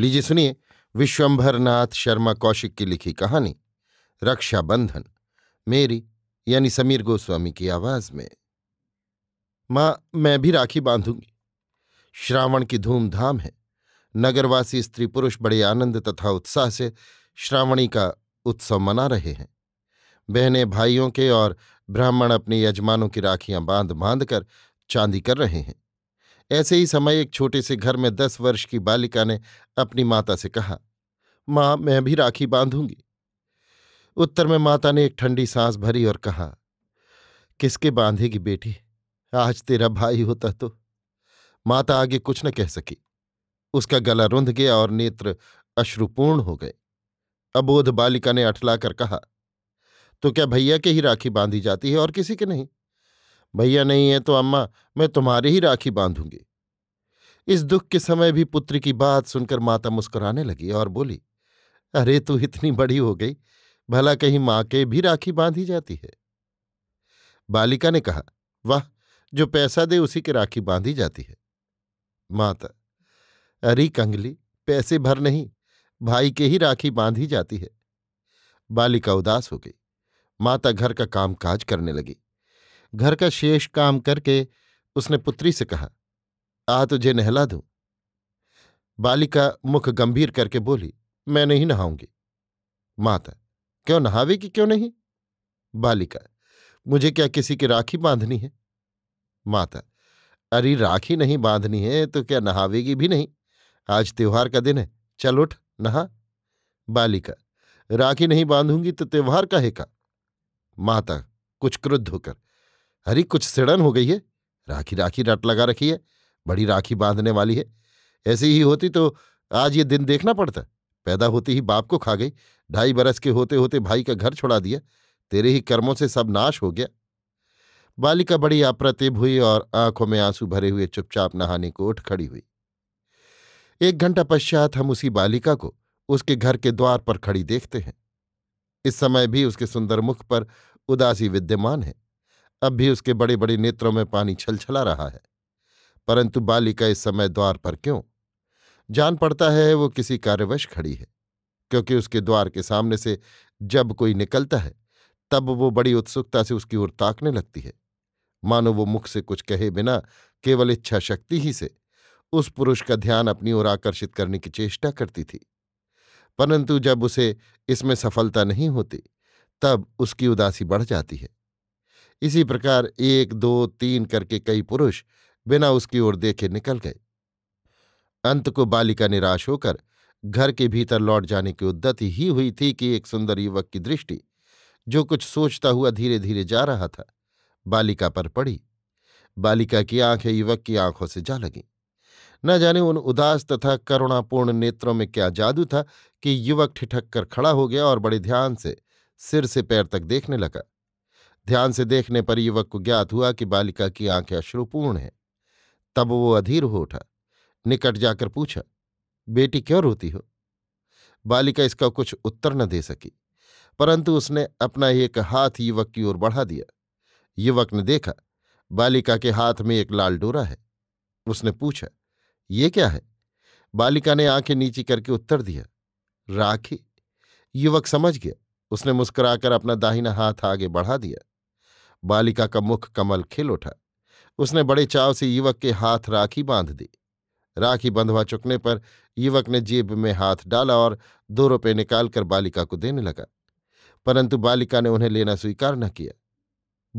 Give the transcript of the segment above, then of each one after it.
लीजिए सुनिए विश्वंभरनाथ शर्मा कौशिक की लिखी कहानी रक्षाबंधन मेरी यानी समीर गोस्वामी की आवाज में माँ मैं भी राखी बांधूंगी श्रावण की धूमधाम है नगरवासी स्त्री पुरुष बड़े आनंद तथा उत्साह से श्रावणी का उत्सव मना रहे हैं बहनें भाइयों के और ब्राह्मण अपने यजमानों की राखियां बांध बांध कर चांदी कर रहे हैं ऐसे ही समय एक छोटे से घर में दस वर्ष की बालिका ने अपनी माता से कहा माँ मैं भी राखी बांधूंगी उत्तर में माता ने एक ठंडी सांस भरी और कहा किसके बांधेगी बेटी आज तेरा भाई होता तो माता आगे कुछ न कह सकी उसका गला रुंध गया और नेत्र अश्रुपूर्ण हो गए अबोध बालिका ने अठलाकर कहा तो क्या भैया के ही राखी बांधी जाती है और किसी के नहीं भैया नहीं है तो अम्मा मैं तुम्हारी ही राखी बांधूंगी इस दुख के समय भी पुत्र की बात सुनकर माता मुस्कुराने लगी और बोली अरे तू इतनी बड़ी हो गई भला कहीं माँ के भी राखी बांधी जाती है बालिका ने कहा वाह जो पैसा दे उसी के राखी बांधी जाती है माता अरे कंगली पैसे भर नहीं भाई के ही राखी बांधी जाती है बालिका उदास हो गई माता घर का काम काज करने लगी घर का शेष काम करके उसने पुत्री से कहा आ तुझे नहला दूं बालिका मुख गंभीर करके बोली मैं नहीं नहाऊंगी माता क्यों नहावेगी क्यों नहीं बालिका मुझे क्या किसी की राखी बांधनी है माता अरे राखी नहीं बांधनी है तो क्या नहावेगी भी नहीं आज त्योहार का दिन है चल उठ नहा बालिका राखी नहीं बांधूंगी तो त्योहार का है का माता कुछ क्रुद्ध होकर अरे कुछ सिड़न हो गई है राखी राखी रट लगा रखी है बड़ी राखी बांधने वाली है ऐसी ही होती तो आज ये दिन देखना पड़ता पैदा होते ही बाप को खा गई ढाई बरस के होते होते भाई का घर छोड़ा दिया तेरे ही कर्मों से सब नाश हो गया बालिका बड़ी अप्रतिभ हुई और आंखों में आंसू भरे हुए चुपचाप नहाने को उठ खड़ी हुई एक घंटा पश्चात हम उसी बालिका को उसके घर के द्वार पर खड़ी देखते हैं इस समय भी उसके सुंदर मुख पर उदासी विद्यमान है अब भी उसके बड़े बड़े नेत्रों में पानी छलछला रहा है परंतु बालिका इस समय द्वार पर क्यों जान पड़ता है वो किसी कार्यवश खड़ी है क्योंकि उसके द्वार के सामने से जब कोई निकलता है तब वो बड़ी उत्सुकता से उसकी ओर ताकने लगती है मानो वो मुख से कुछ कहे बिना केवल इच्छा शक्ति ही से उस पुरुष का ध्यान अपनी ओर आकर्षित करने की चेष्टा करती थी परंतु जब उसे इसमें सफलता नहीं होती तब उसकी उदासी बढ़ जाती है इसी प्रकार एक दो तीन करके कई पुरुष बिना उसकी ओर देखे निकल गए अंत को बालिका निराश होकर घर के भीतर लौट जाने की उद्दत ही हुई थी कि एक सुंदर युवक की दृष्टि जो कुछ सोचता हुआ धीरे धीरे जा रहा था बालिका पर पड़ी बालिका की आंखें युवक की आंखों से जा लगीं न जाने उन उदास तथा करुणापूर्ण नेत्रों में क्या जादू था कि युवक ठिठक कर खड़ा हो गया और बड़े ध्यान से सिर से पैर तक देखने लगा ध्यान से देखने पर युवक को ज्ञात हुआ कि बालिका की आंखें अश्रुपूर्ण हैं तब वो अधीर हो उठा निकट जाकर पूछा बेटी क्यों रोती हो बालिका इसका कुछ उत्तर न दे सकी परंतु उसने अपना एक हाथ युवक की ओर बढ़ा दिया युवक ने देखा बालिका के हाथ में एक लाल डोरा है उसने पूछा ये क्या है बालिका ने आंखें नीची करके उत्तर दिया राखी युवक समझ गया उसने मुस्कुराकर अपना दाहिना हाथ आगे बढ़ा दिया बालिका का मुख कमल खिल उठा उसने बड़े चाव से युवक के हाथ राखी बांध दी राखी बंधवा चुकने पर युवक ने जेब में हाथ डाला और दो रुपये निकालकर बालिका को देने लगा परंतु बालिका ने उन्हें लेना स्वीकार न किया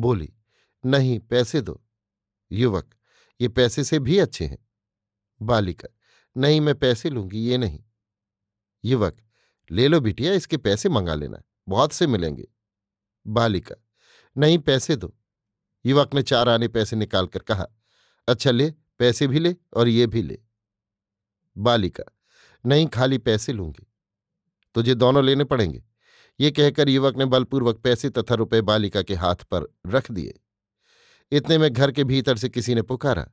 बोली नहीं पैसे दो युवक ये पैसे से भी अच्छे हैं बालिका नहीं मैं पैसे लूंगी ये नहीं युवक ले लो बिटिया इसके पैसे मंगा लेना बहुत से मिलेंगे बालिका नहीं पैसे दो युवक ने चार आने पैसे निकालकर कहा अच्छा ले पैसे भी ले और ये भी ले बालिका नहीं खाली पैसे लूंगी तुझे दोनों लेने पड़ेंगे ये कहकर युवक ने बलपूर्वक पैसे तथा रुपए बालिका के हाथ पर रख दिए इतने में घर के भीतर से किसी ने पुकारा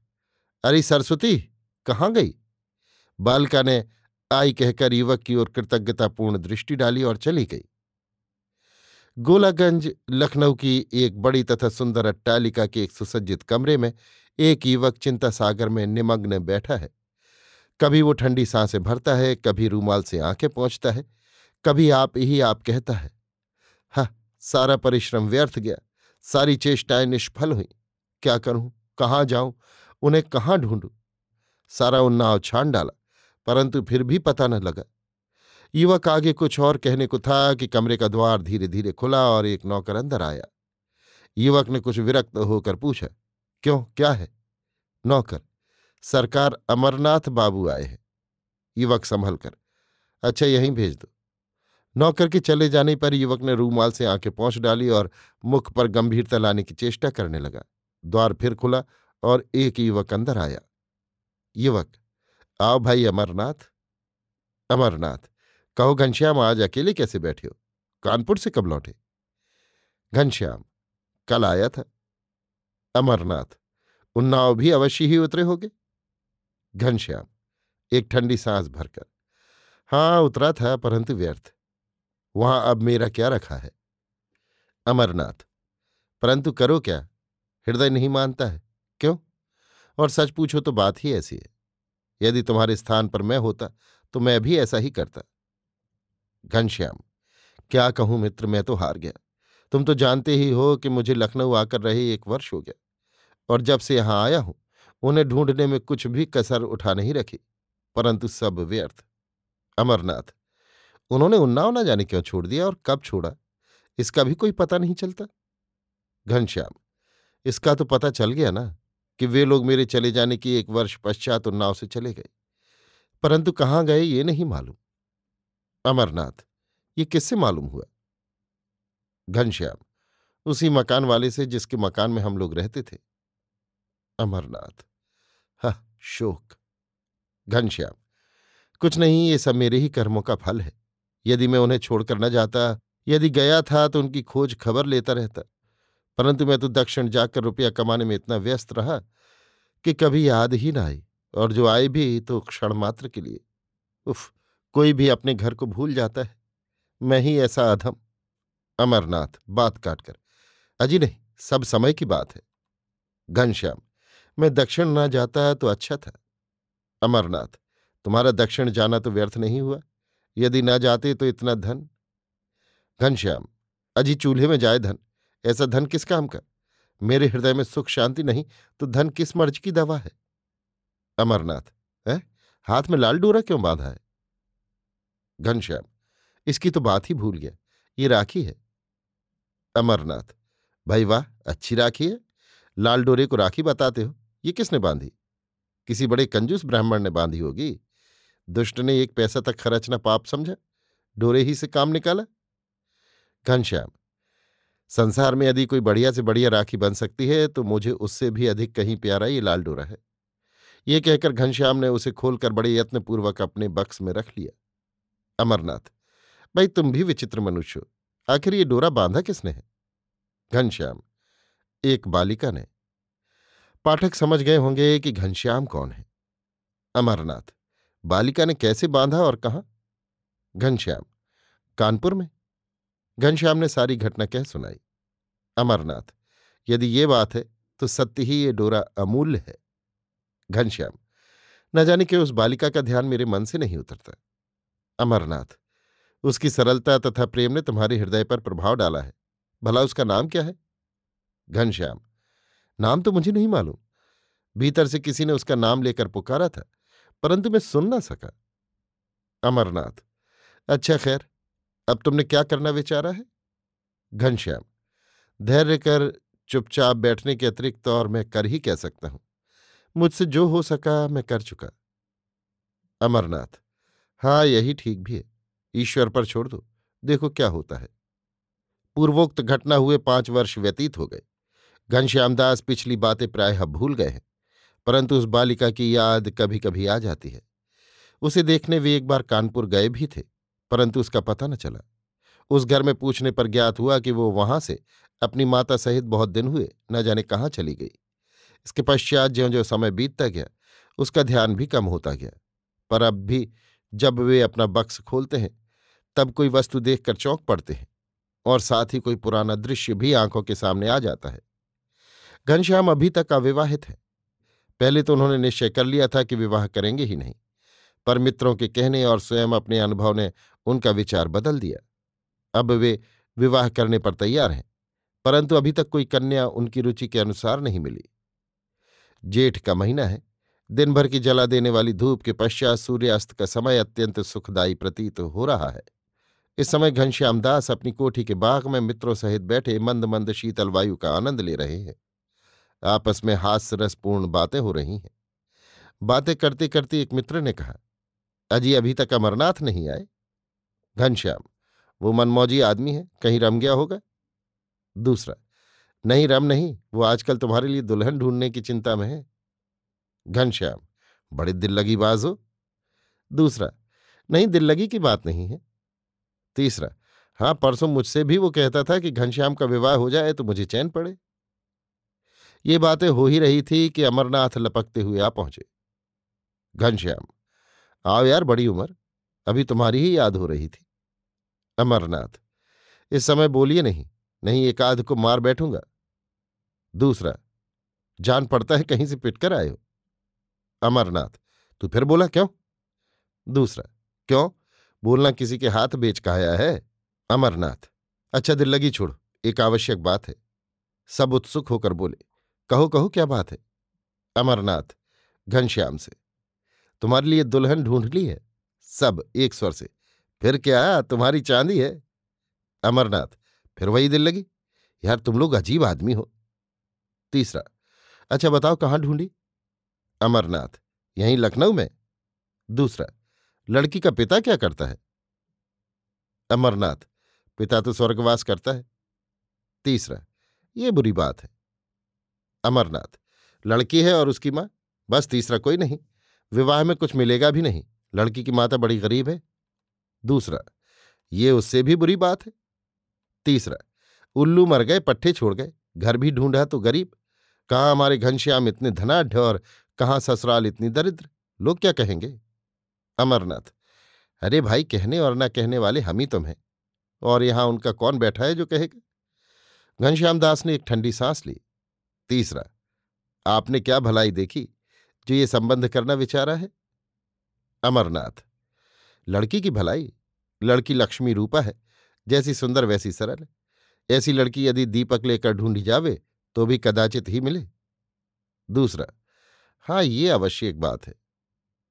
अरे सरस्वती कहाँ गई बालिका ने आई कहकर युवक की ओर कृतज्ञतापूर्ण दृष्टि डाली और चली गई गोलागंज लखनऊ की एक बड़ी तथा सुंदर अट्टालिका के एक सुसज्जित कमरे में एक युवक चिंता सागर में निमग्न बैठा है कभी वो ठंडी सांसें भरता है कभी रूमाल से आंखें पहुंचता है कभी आप ही आप कहता है हा सारा परिश्रम व्यर्थ गया सारी चेष्टाएं निष्फल हुई क्या करूं कहाँ जाऊं उन्हें कहाँ ढूंढूं सारा उन्नाव छान डाला परंतु फिर भी पता न लगा युवक आगे कुछ और कहने को था कि कमरे का द्वार धीरे धीरे खुला और एक नौकर अंदर आया युवक ने कुछ विरक्त होकर पूछा क्यों क्या है नौकर सरकार अमरनाथ बाबू आए हैं युवक संभल कर अच्छा यहीं भेज दो नौकर के चले जाने पर युवक ने रूमाल से आंखें पहुंच डाली और मुख पर गंभीरता लाने की चेष्टा करने लगा द्वार फिर खुला और एक युवक अंदर आया युवक आओ भाई अमरनाथ अमरनाथ कहो घनश्याम आज अकेले कैसे बैठे हो कानपुर से कब लौटे घनश्याम कल आया था अमरनाथ उन्नाव भी अवश्य ही उतरे होगे घनश्याम एक ठंडी सांस भरकर हाँ उतरा था परंतु व्यर्थ वहां अब मेरा क्या रखा है अमरनाथ परंतु करो क्या हृदय नहीं मानता है क्यों और सच पूछो तो बात ही ऐसी है यदि तुम्हारे स्थान पर मैं होता तो मैं भी ऐसा ही करता घनश्याम क्या कहूं मित्र मैं तो हार गया तुम तो जानते ही हो कि मुझे लखनऊ आकर रहे एक वर्ष हो गया और जब से यहां आया हूं उन्हें ढूंढने में कुछ भी कसर उठा नहीं रखी परंतु सब व्यर्थ अमरनाथ उन्होंने उन्नाव न जाने क्यों छोड़ दिया और कब छोड़ा इसका भी कोई पता नहीं चलता घनश्याम इसका तो पता चल गया ना कि वे लोग मेरे चले जाने की एक वर्ष पश्चात उन्नाव से चले गए परंतु कहाँ गए ये नहीं मालूम अमरनाथ ये किससे मालूम हुआ घनश्याम उसी मकान वाले से जिसके मकान में हम लोग रहते थे अमरनाथ हा शोक घनश्याम कुछ नहीं ये सब मेरे ही कर्मों का फल है यदि मैं उन्हें छोड़कर न जाता यदि गया था तो उनकी खोज खबर लेता रहता परंतु मैं तो दक्षिण जाकर रुपया कमाने में इतना व्यस्त रहा कि कभी याद ही ना आई और जो आए भी तो क्षण मात्र के लिए उफ कोई भी अपने घर को भूल जाता है मैं ही ऐसा अधम अमरनाथ बात काटकर अजी नहीं सब समय की बात है घनश्याम मैं दक्षिण ना जाता तो अच्छा था अमरनाथ तुम्हारा दक्षिण जाना तो व्यर्थ नहीं हुआ यदि ना जाते तो इतना धन घनश्याम अजी चूल्हे में जाए धन ऐसा धन किस काम का मेरे हृदय में सुख शांति नहीं तो धन किस मर्ज की दवा है अमरनाथ है हाथ में लाल डोरा क्यों बांधा है घनश्याम इसकी तो बात ही भूल गया ये राखी है अमरनाथ भाई वाह अच्छी राखी है लाल डोरे को राखी बताते हो ये किसने बांधी किसी बड़े कंजूस ब्राह्मण ने बांधी होगी दुष्ट ने एक पैसा तक खर्चना पाप समझा डोरे ही से काम निकाला घनश्याम संसार में यदि कोई बढ़िया से बढ़िया राखी बन सकती है तो मुझे उससे भी अधिक कहीं प्यारा ये लाल डोरा है ये कहकर घनश्याम ने उसे खोलकर बड़े यत्नपूर्वक अपने बक्स में रख लिया अमरनाथ भाई तुम भी विचित्र मनुष्य हो आखिर ये डोरा बांधा किसने है घनश्याम एक बालिका ने पाठक समझ गए होंगे कि घनश्याम कौन है अमरनाथ बालिका ने कैसे बांधा और कहा घनश्याम कानपुर में घनश्याम ने सारी घटना कह सुनाई अमरनाथ यदि ये बात है तो सत्य ही ये डोरा अमूल्य है घनश्याम न जाने के उस बालिका का ध्यान मेरे मन से नहीं उतरता अमरनाथ उसकी सरलता तथा प्रेम ने तुम्हारे हृदय पर प्रभाव डाला है भला उसका नाम क्या है घनश्याम नाम तो मुझे नहीं मालूम भीतर से किसी ने उसका नाम लेकर पुकारा था परंतु मैं सुन ना सका अमरनाथ अच्छा खैर अब तुमने क्या करना विचारा है घनश्याम धैर्य कर चुपचाप बैठने के अतिरिक्त और मैं कर ही कह सकता हूं मुझसे जो हो सका मैं कर चुका अमरनाथ हाँ यही ठीक भी है ईश्वर पर छोड़ दो देखो क्या होता है पूर्वोक्त घटना हुए पांच वर्ष व्यतीत हो गए घनश्याम दास पिछली बातें प्रायः भूल गए हैं परंतु उस बालिका की याद कभी कभी आ जाती है उसे देखने वे एक बार कानपुर गए भी थे परंतु उसका पता न चला उस घर में पूछने पर ज्ञात हुआ कि वो वहां से अपनी माता सहित बहुत दिन हुए न जाने कहाँ चली गई इसके पश्चात ज्यो ज्यो समय बीतता गया उसका ध्यान भी कम होता गया पर अब भी जब वे अपना बक्स खोलते हैं तब कोई वस्तु देखकर चौंक पड़ते हैं और साथ ही कोई पुराना दृश्य भी आंखों के सामने आ जाता है घनश्याम अभी तक अविवाहित है पहले तो उन्होंने निश्चय कर लिया था कि विवाह करेंगे ही नहीं पर मित्रों के कहने और स्वयं अपने अनुभव ने उनका विचार बदल दिया अब वे विवाह करने पर तैयार हैं परंतु अभी तक कोई कन्या उनकी रुचि के अनुसार नहीं मिली जेठ का महीना है दिन भर की जला देने वाली धूप के पश्चात सूर्यास्त का समय अत्यंत सुखदायी प्रतीत हो रहा है इस समय घनश्याम दास अपनी कोठी के बाग में मित्रों सहित बैठे मंद मंद शीतल वायु का आनंद ले रहे हैं आपस में हास्यरसपूर्ण बातें हो रही हैं बातें करते करते एक मित्र ने कहा अजी अभी तक अमरनाथ नहीं आए घनश्याम वो मनमौजी आदमी है कहीं रम गया होगा दूसरा नहीं रम नहीं वो आजकल तुम्हारे लिए दुल्हन ढूंढने की चिंता में है घनश्याम बड़े दिल लगी बाज हो दूसरा नहीं दिल लगी की बात नहीं है तीसरा हाँ परसों मुझसे भी वो कहता था कि घनश्याम का विवाह हो जाए तो मुझे चैन पड़े ये बातें हो ही रही थी कि अमरनाथ लपकते हुए आ पहुंचे घनश्याम आओ यार बड़ी उम्र अभी तुम्हारी ही याद हो रही थी अमरनाथ इस समय बोलिए नहीं नहीं एक आध को मार बैठूंगा दूसरा जान पड़ता है कहीं से पिटकर आए हो अमरनाथ तू फिर बोला क्यों दूसरा क्यों बोलना किसी के हाथ बेच कहाया है अमरनाथ अच्छा दिल लगी छोड़ एक आवश्यक बात है सब उत्सुक होकर बोले कहो कहो क्या बात है अमरनाथ घनश्याम से तुम्हारे लिए दुल्हन ढूंढ ली है सब एक स्वर से फिर क्या तुम्हारी चांदी है अमरनाथ फिर वही दिल लगी यार तुम लोग अजीब आदमी हो तीसरा अच्छा बताओ कहाँ ढूंढी अमरनाथ यहीं लखनऊ में दूसरा लड़की का पिता क्या करता है अमरनाथ पिता तो स्वर्गवास करता है तीसरा ये बुरी बात है अमरनाथ लड़की है और उसकी माँ बस तीसरा कोई नहीं विवाह में कुछ मिलेगा भी नहीं लड़की की माता बड़ी गरीब है दूसरा ये उससे भी बुरी बात है तीसरा उल्लू मर गए पट्टे छोड़ गए घर भी ढूंढा तो गरीब कहाँ हमारे घनश्याम इतने धनाढ़ और कहाँ ससुराल इतनी दरिद्र लोग क्या कहेंगे अमरनाथ अरे भाई कहने और ना कहने वाले हम ही तुम हैं और यहां उनका कौन बैठा है जो कहेगा घनश्याम दास ने एक ठंडी सांस ली तीसरा आपने क्या भलाई देखी जो ये संबंध करना विचारा है अमरनाथ लड़की की भलाई लड़की लक्ष्मी रूपा है जैसी सुंदर वैसी सरल ऐसी लड़की यदि दीपक लेकर ढूंढी जावे तो भी कदाचित ही मिले दूसरा हाँ ये अवश्य एक बात है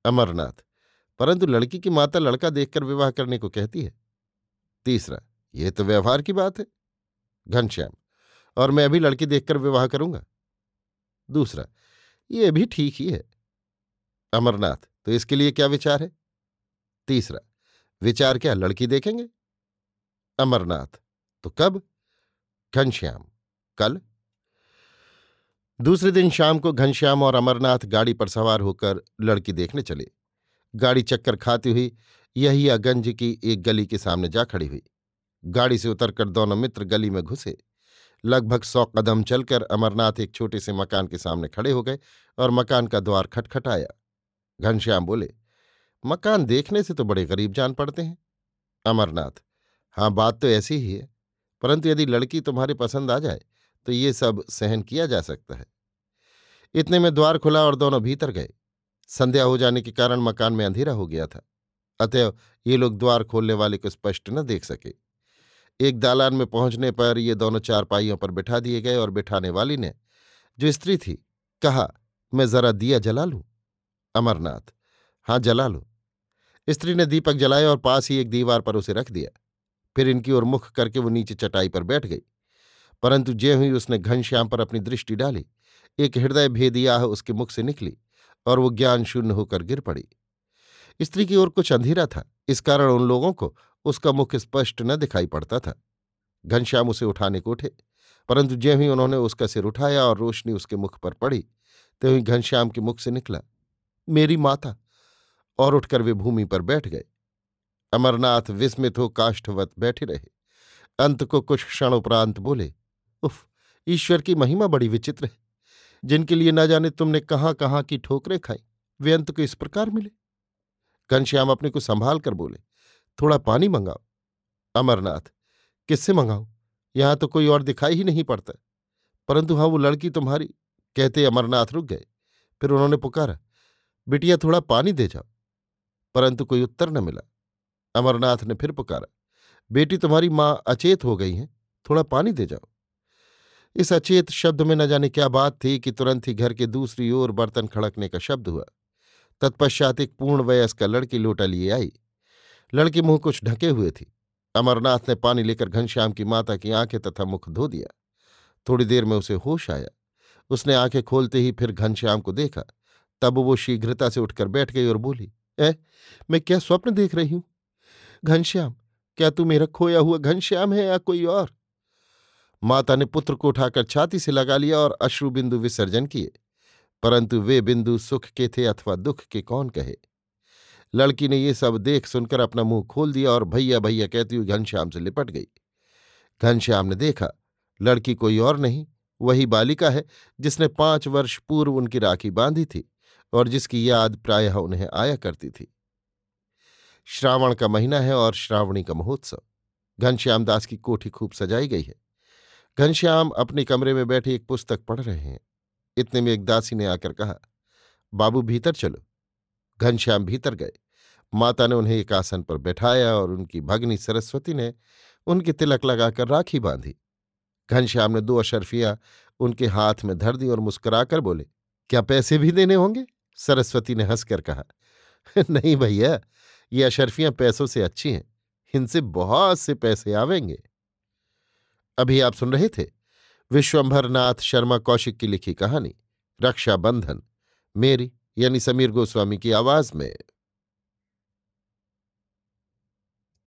अमरनाथ परंतु लड़की की माता लड़का देखकर विवाह करने को कहती है तीसरा ये तो व्यवहार की बात है घनश्याम और मैं अभी लड़की देखकर विवाह करूंगा दूसरा ये भी ठीक ही है अमरनाथ तो इसके लिए क्या विचार है तीसरा विचार क्या लड़की देखेंगे अमरनाथ तो कब घनश्याम कल दूसरे दिन शाम को घनश्याम और अमरनाथ गाड़ी पर सवार होकर लड़की देखने चले गाड़ी चक्कर खाती हुई यही अगंज की एक गली के सामने जा खड़ी हुई गाड़ी से उतरकर दोनों मित्र गली में घुसे लगभग सौ कदम चलकर अमरनाथ एक छोटे से मकान के सामने खड़े हो गए और मकान का द्वार खटखटाया घनश्याम बोले मकान देखने से तो बड़े गरीब जान पड़ते हैं अमरनाथ हाँ बात तो ऐसी ही है परंतु यदि लड़की तुम्हारे पसंद आ जाए तो ये सब सहन किया जा सकता है इतने में द्वार खुला और दोनों भीतर गए संध्या हो जाने के कारण मकान में अंधेरा हो गया था अतएव ये लोग द्वार खोलने वाले को स्पष्ट न देख सके एक दालान में पहुंचने पर ये दोनों चारपाइयों पर बिठा दिए गए और बिठाने वाली ने जो स्त्री थी कहा मैं जरा दिया जला लूं अमरनाथ हाँ जला लो स्त्री ने दीपक जलाया और पास ही एक दीवार पर उसे रख दिया फिर इनकी ओर मुख करके वो नीचे चटाई पर बैठ गई परंतु जय ही उसने घनश्याम पर अपनी दृष्टि डाली एक हृदय भेदी आह उसके मुख से निकली और वो ज्ञान शून्य होकर गिर पड़ी स्त्री की ओर कुछ अंधेरा था इस कारण उन लोगों को उसका मुख स्पष्ट न दिखाई पड़ता था घनश्याम उसे उठाने को उठे परंतु जय ही उन्होंने उसका सिर उठाया और रोशनी उसके मुख पर पड़ी तो ही घनश्याम के मुख से निकला मेरी माता और उठकर वे भूमि पर बैठ गए अमरनाथ विस्मित हो काष्ठवत बैठे रहे अंत को कुछ क्षण उपरांत बोले उफ ईश्वर की महिमा बड़ी विचित्र है जिनके लिए ना जाने तुमने कहाँ कहाँ की ठोकरें खाई वे अंत को इस प्रकार मिले घनश्याम अपने को संभाल कर बोले थोड़ा पानी मंगाओ अमरनाथ किससे मंगाओ यहां तो कोई और दिखाई ही नहीं पड़ता परंतु हाँ वो लड़की तुम्हारी कहते अमरनाथ रुक गए फिर उन्होंने पुकारा बिटिया थोड़ा पानी दे जाओ परंतु कोई उत्तर न मिला अमरनाथ ने फिर पुकारा बेटी तुम्हारी माँ अचेत हो गई है थोड़ा पानी दे जाओ इस अचेत शब्द में न जाने क्या बात थी कि तुरंत ही घर के दूसरी ओर बर्तन खड़कने का शब्द हुआ तत्पश्चात एक पूर्ण वयस का लड़की लोटा लिए आई लड़की मुंह कुछ ढके हुए थी अमरनाथ ने पानी लेकर घनश्याम की माता की आंखें तथा मुख धो दिया थोड़ी देर में उसे होश आया उसने आंखें खोलते ही फिर घनश्याम को देखा तब वो शीघ्रता से उठकर बैठ गई और बोली ए मैं क्या स्वप्न देख रही हूं घनश्याम क्या तू मेरा खोया हुआ घनश्याम है या कोई और माता ने पुत्र को उठाकर छाती से लगा लिया और अश्रु बिंदु विसर्जन किए परंतु वे बिंदु सुख के थे अथवा दुख के कौन कहे लड़की ने ये सब देख सुनकर अपना मुंह खोल दिया और भैया भैया कहती हुई घनश्याम से लिपट गई घनश्याम ने देखा लड़की कोई और नहीं वही बालिका है जिसने पांच वर्ष पूर्व उनकी राखी बांधी थी और जिसकी याद प्रायः उन्हें आया करती थी श्रावण का महीना है और श्रावणी का महोत्सव घनश्याम दास की कोठी खूब सजाई गई है घनश्याम अपने कमरे में बैठे एक पुस्तक पढ़ रहे हैं इतने में एक दासी ने आकर कहा बाबू भीतर चलो घनश्याम भीतर गए माता ने उन्हें एक आसन पर बैठाया और उनकी भगनी सरस्वती ने उनके तिलक लगाकर राखी बांधी घनश्याम ने दो अशरफियां उनके हाथ में धर दी और मुस्कुराकर बोले क्या पैसे भी देने होंगे सरस्वती ने हंसकर कहा नहीं भैया ये अशरफियां पैसों से अच्छी हैं इनसे बहुत से पैसे आवेंगे अभी आप सुन रहे थे विश्वंभर नाथ शर्मा कौशिक की लिखी कहानी रक्षाबंधन मेरी यानी समीर गोस्वामी की आवाज में